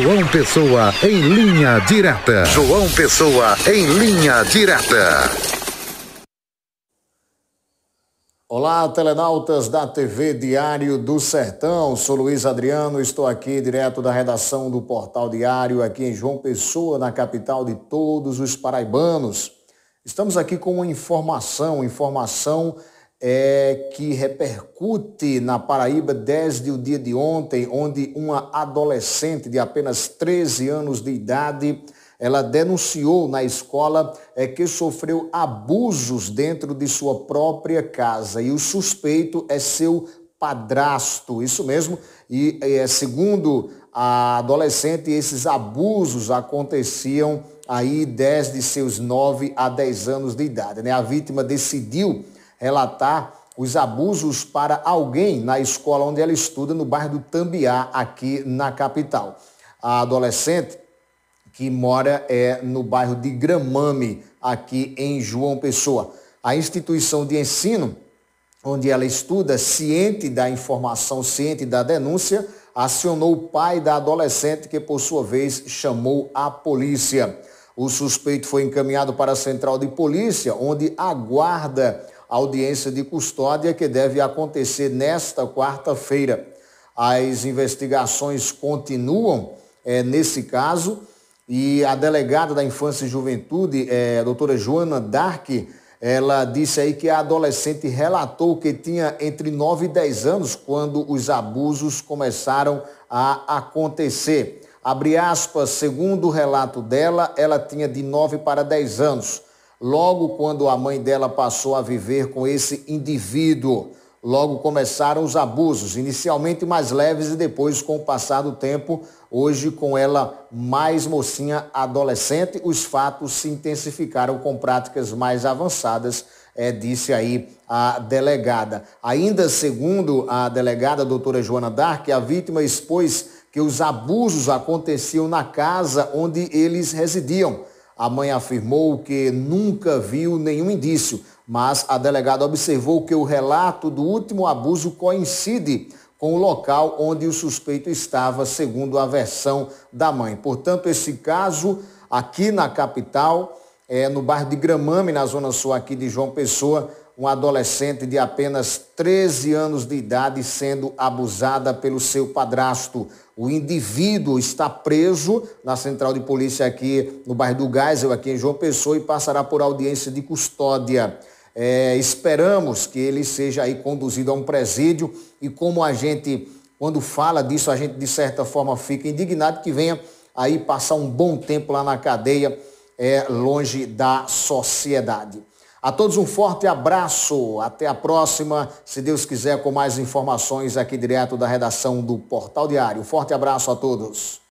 João Pessoa em linha direta. João Pessoa em linha direta. Olá, telenautas da TV Diário do Sertão. Sou Luiz Adriano, estou aqui direto da redação do Portal Diário, aqui em João Pessoa, na capital de todos os paraibanos. Estamos aqui com uma informação, informação é, que repercute na Paraíba desde o dia de ontem, onde uma adolescente de apenas 13 anos de idade, ela denunciou na escola é, que sofreu abusos dentro de sua própria casa e o suspeito é seu padrasto, isso mesmo, e é, segundo a adolescente, esses abusos aconteciam aí desde seus 9 a 10 anos de idade. Né? A vítima decidiu relatar os abusos para alguém na escola onde ela estuda, no bairro do Tambiá, aqui na capital. A adolescente que mora é no bairro de Gramame, aqui em João Pessoa. A instituição de ensino onde ela estuda, ciente da informação, ciente da denúncia, acionou o pai da adolescente que, por sua vez, chamou a polícia. O suspeito foi encaminhado para a central de polícia, onde aguarda audiência de custódia que deve acontecer nesta quarta-feira. As investigações continuam é, nesse caso e a delegada da Infância e Juventude, é, a doutora Joana Dark, ela disse aí que a adolescente relatou que tinha entre 9 e 10 anos quando os abusos começaram a acontecer. Abre aspas, segundo o relato dela, ela tinha de 9 para 10 anos. Logo quando a mãe dela passou a viver com esse indivíduo, logo começaram os abusos, inicialmente mais leves e depois, com o passar do tempo, hoje com ela mais mocinha adolescente, os fatos se intensificaram com práticas mais avançadas, é, disse aí a delegada. Ainda segundo a delegada a doutora Joana Dark, a vítima expôs que os abusos aconteciam na casa onde eles residiam a mãe afirmou que nunca viu nenhum indício, mas a delegada observou que o relato do último abuso coincide com o local onde o suspeito estava, segundo a versão da mãe. Portanto, esse caso aqui na capital, é, no bairro de Gramame, na zona sul aqui de João Pessoa, um adolescente de apenas 13 anos de idade sendo abusada pelo seu padrasto. O indivíduo está preso na central de polícia aqui no bairro do Geisel, aqui em João Pessoa, e passará por audiência de custódia. É, esperamos que ele seja aí conduzido a um presídio e como a gente, quando fala disso, a gente de certa forma fica indignado que venha aí passar um bom tempo lá na cadeia, é, longe da sociedade. A todos um forte abraço. Até a próxima, se Deus quiser, com mais informações aqui direto da redação do Portal Diário. Forte abraço a todos.